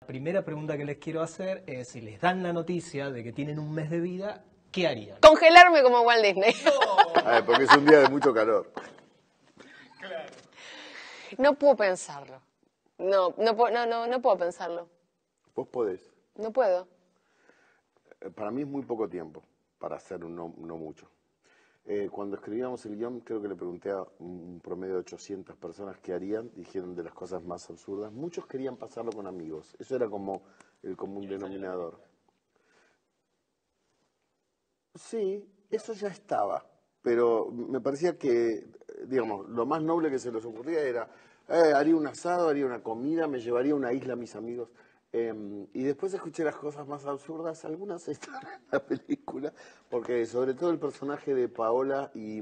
La primera pregunta que les quiero hacer es si les dan la noticia de que tienen un mes de vida, ¿qué harían? Congelarme como Walt Disney. porque es un día de mucho calor. Claro. No puedo pensarlo. No, no, no, puedo pensarlo. Vos podés. No puedo. Eh, para mí es muy poco tiempo para hacer un no mucho. Eh, cuando escribíamos el guión, creo que le pregunté a un promedio de 800 personas qué harían, dijeron de las cosas más absurdas. Muchos querían pasarlo con amigos, eso era como el común denominador. Sí, eso ya estaba, pero me parecía que, digamos, lo más noble que se les ocurría era, eh, haría un asado, haría una comida, me llevaría a una isla a mis amigos. Em, y después escuché las cosas más absurdas, algunas están en la película, porque sobre todo el personaje de Paola y,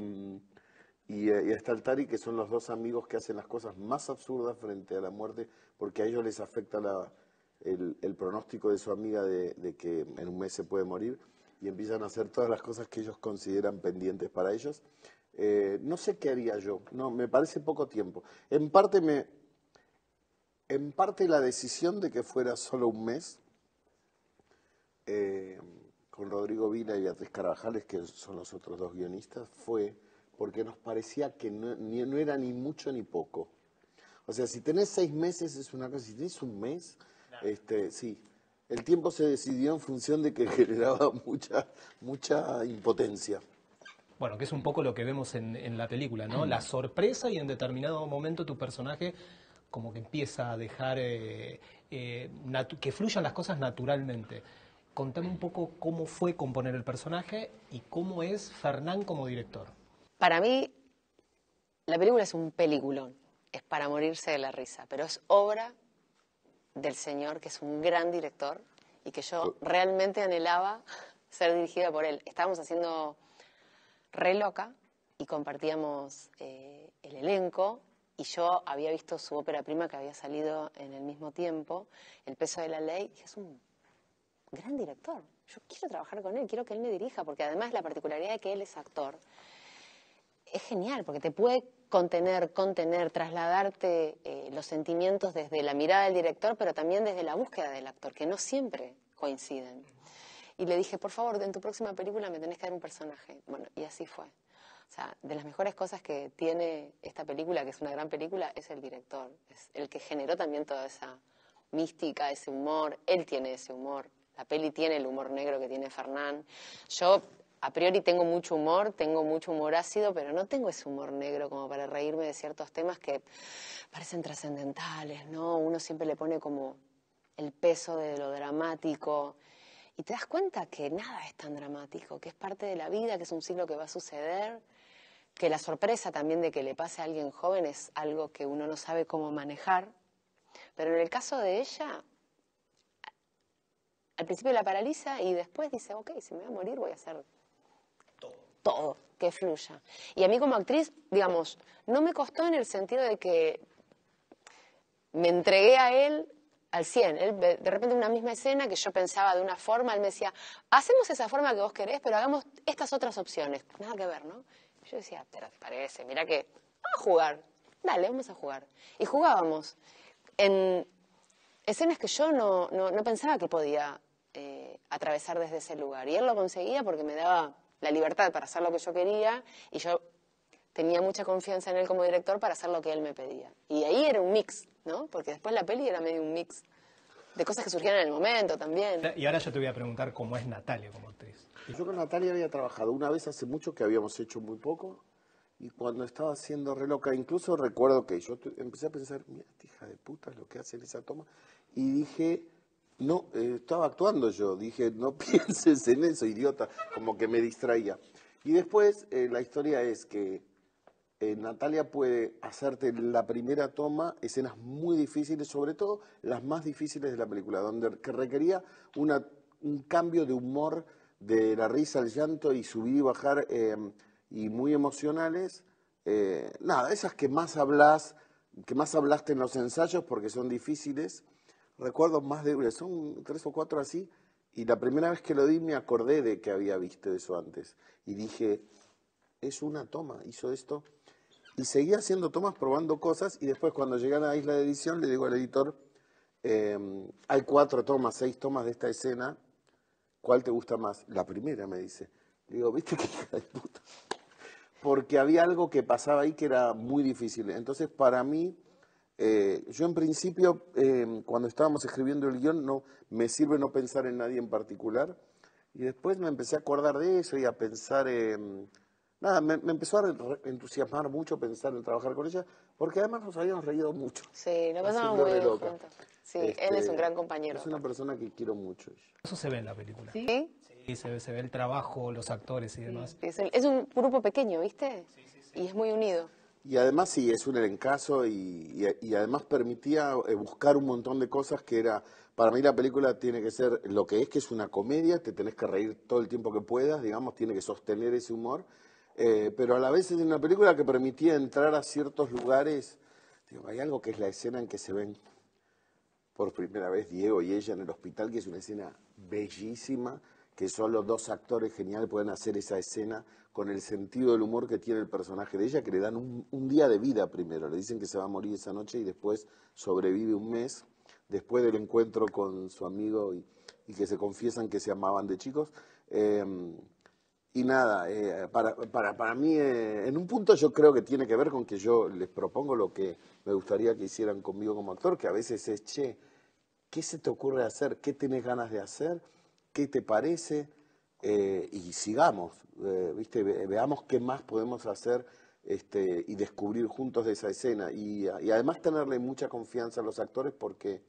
y, eh, y que son los dos amigos que hacen las cosas más absurdas frente a la muerte, porque a ellos les afecta el, pronóstico de su amiga de, que en un mes se puede morir, y empiezan a hacer todas las cosas que ellos consideran pendientes para ellos. Eh, no sé qué haría yo, no, me parece poco tiempo. En parte me, en parte la decisión de que fuera solo un mes, eh, con Rodrigo Vila y Beatriz Carvajales, que son los otros dos guionistas, fue porque nos parecía que no, no era ni mucho ni poco. O sea, si tenés seis meses es una cosa, si tenés un mes, este, sí. El tiempo se decidió en función de que generaba mucha, mucha impotencia. Bueno, que es un poco lo que vemos en, en la película, ¿no? La sorpresa y en determinado momento tu personaje como que empieza a dejar eh, eh, que fluyan las cosas naturalmente. Contame un poco cómo fue componer el personaje y cómo es Fernán como director. Para mí, la película es un peliculón, es para morirse de la risa, pero es obra del señor, que es un gran director y que yo realmente anhelaba ser dirigida por él. Estábamos haciendo Re Loca y compartíamos eh, el elenco y yo había visto su ópera prima que había salido en el mismo tiempo, El peso de la ley, y dije, es un gran director, yo quiero trabajar con él, quiero que él me dirija, porque además la particularidad de que él es actor es genial, porque te puede contener, contener, trasladarte eh, los sentimientos desde la mirada del director, pero también desde la búsqueda del actor, que no siempre coinciden. Y le dije, por favor, en tu próxima película me tenés que dar un personaje. Bueno, y así fue de las mejores cosas que tiene esta película, que es una gran película, es el director, es el que generó también toda esa mística, ese humor, él tiene ese humor, la peli tiene el humor negro que tiene Fernán. Yo a priori tengo mucho humor, tengo mucho humor ácido, pero no tengo ese humor negro como para reírme de ciertos temas que parecen trascendentales, ¿no? Uno siempre le pone como el peso de lo dramático, y te das cuenta que nada es tan dramático, que es parte de la vida, que es un ciclo que va a suceder, que la sorpresa también de que le pase a alguien joven es algo que uno no sabe cómo manejar. Pero en el caso de ella, al principio la paraliza y después dice, ok, si me voy a morir voy a hacer todo. todo que fluya. Y a mí como actriz, digamos, no me costó en el sentido de que me entregué a él al 100. de repente una misma escena que yo pensaba de una forma, él me decía, hacemos esa forma que vos querés, pero hagamos estas otras opciones. Nada que ver, ¿no? yo decía, pero te parece, mira que, vamos a jugar, dale, vamos a jugar. Y jugábamos en escenas que yo no, no, pensaba que podía eh, atravesar desde ese lugar. Y él lo conseguía porque me daba la libertad para hacer lo que yo quería y yo tenía mucha confianza en él como director para hacer lo que él me pedía. Y ahí era un mix, ¿no? Porque después la peli era medio un mix de cosas que surgieron en el momento también. Y ahora yo te voy a preguntar cómo es Natalia como actriz. Yo con Natalia había trabajado una vez hace mucho, que habíamos hecho muy poco, y cuando estaba haciendo Reloca, incluso recuerdo que yo empecé a pensar, mira, hija de puta, lo que hace en esa toma, y dije, no, eh, estaba actuando yo, dije, no pienses en eso, idiota, como que me distraía. Y después eh, la historia es que eh, Natalia puede hacerte la primera toma, escenas muy difíciles, sobre todo las más difíciles de la película, donde que requería un cambio de humor de la risa al llanto y subir y bajar em, y muy emocionales. Eh, nada, esas que más hablas, que más hablaste en los ensayos porque son difíciles. Recuerdo más de son tres o cuatro así. Y la primera vez que lo di me acordé de que había visto eso antes. Y dije, es una toma, hizo esto y seguía haciendo tomas, probando cosas, y después cuando llegué a la isla de edición le digo al editor, em, hay cuatro tomas, seis tomas de esta escena, ¿cuál te gusta más? La primera, me dice. Le digo, ¿viste qué hija de puta? Porque había algo que pasaba ahí que era muy difícil. Entonces, para mí, eh, yo en principio, em, cuando estábamos escribiendo el guión, no, me sirve no pensar en nadie en particular. Y después me empecé a acordar de eso y a pensar en nada, me, me, empezó a entusiasmar mucho pensar en trabajar con ella, porque además nos habíamos reído mucho. Sí, nos pasamos muy bien Sí, él es un este, gran compañero. Es una persona que quiero mucho. Eso se ve en la película. ¿Sí? Sí, se ve, se ve el trabajo, los actores y demás. es, un grupo pequeño, ¿viste? Sí, sí, sí. Y es muy unido. Y además sí, es un elencazo y, y, y, además permitía eh, buscar un montón de cosas que era, para mí la película tiene que ser lo que es, que es una comedia, te tenés que reír todo el tiempo que puedas, digamos, tiene que sostener ese humor, eh, pero a la vez es una película que permitía entrar a ciertos lugares. Digo, hay algo que es la escena en que se ven por primera vez Diego y ella en el hospital, que es una escena bellísima, que solo dos actores geniales pueden hacer esa escena con el sentido del humor que tiene el personaje de ella, que le dan un, día de vida primero, le dicen que se va a morir esa noche y después sobrevive un mes, después del encuentro con su amigo y, que se confiesan que se amaban de chicos. Em, y nada, eh, para, mí, eh, en un punto yo creo que tiene que ver con que yo les propongo lo que me gustaría que hicieran conmigo como actor, que a veces es, che, ¿qué se te ocurre hacer? ¿Qué tienes ganas de hacer? ¿Qué te parece? Eh, y sigamos, ¿viste? veamos qué más podemos hacer este, y descubrir juntos de esa escena. Y, además tenerle mucha confianza a los actores porque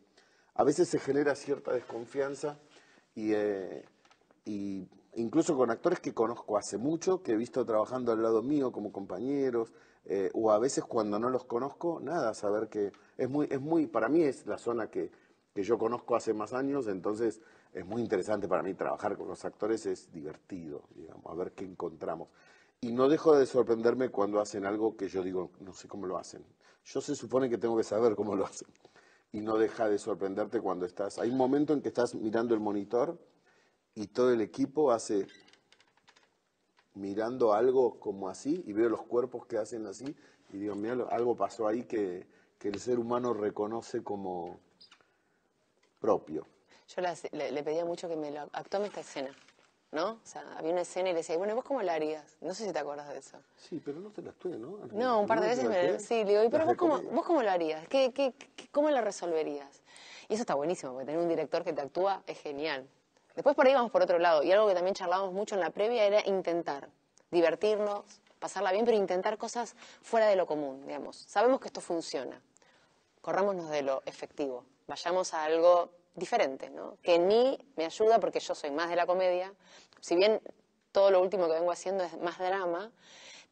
a veces se genera cierta desconfianza y incluso con actores que conozco hace mucho, que he visto trabajando al lado mío como compañeros, eh, o a veces cuando no los conozco, nada, saber que es muy, es muy, para mí es la zona que, que yo conozco hace más años, entonces es muy interesante para mí trabajar con los actores, es divertido, digamos, a ver qué encontramos. Y no dejo de sorprenderme cuando hacen algo que yo digo, no sé cómo lo hacen. Yo se supone que tengo que saber cómo lo hacen. Y no deja de sorprenderte cuando estás. Hay un momento en que estás mirando el monitor y todo el equipo hace mirando algo como así y veo los cuerpos que hacen así y digo, mira, algo pasó ahí que, el ser humano reconoce como propio. Yo le, pedía mucho que me lo esta escena, ¿no? O sea, había una escena y le decía, bueno, ¿vos cómo la harías? No sé si te acuerdas de eso. Sí, pero no te la actué, ¿no? no, un par de veces me lo... Sí, le digo, pero vos cómo, vos cómo, lo harías? ¿Qué, qué, cómo lo resolverías? Y eso está buenísimo, porque tener un director que te actúa es genial. Después por ahí vamos por otro lado. Y algo que también charlábamos mucho en la previa era intentar divertirnos, pasarla bien, pero intentar cosas fuera de lo común, digamos. Sabemos que esto funciona. Corrámonos de lo efectivo. Vayamos a algo diferente, ¿no? Que ni me ayuda porque yo soy más de la comedia. Si bien todo lo último que vengo haciendo es más drama,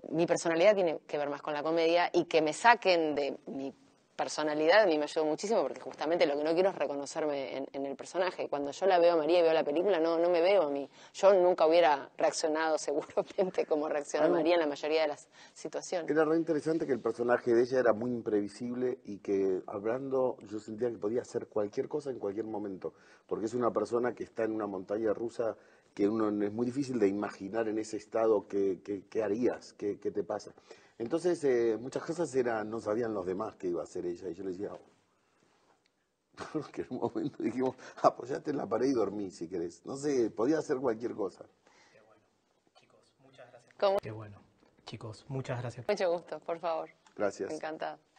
mi personalidad tiene que ver más con la comedia y que me saquen de mi personalidad a mí me ayudó muchísimo porque justamente lo que no quiero es reconocerme en, el personaje. Cuando yo la veo a María y veo la película, no, no me veo a mí. Yo nunca hubiera reaccionado seguramente como reaccionó María en la mayoría de las situaciones. Era re interesante que el personaje de ella era muy imprevisible y que hablando yo sentía que podía hacer cualquier cosa en cualquier momento, porque es una persona que está en una montaña rusa que uno es muy difícil de imaginar en ese estado qué harías, qué te pasa. Entonces, eh, muchas cosas era, no sabían los demás qué iba a hacer ella. Y yo le decía, porque en un momento dijimos, apoyate en la pared y dormí si querés. No sé, podía hacer cualquier cosa. Qué bueno. Chicos, muchas gracias. Qué bueno. Chicos, muchas gracias. Mucho gusto, por favor. Gracias. encantado.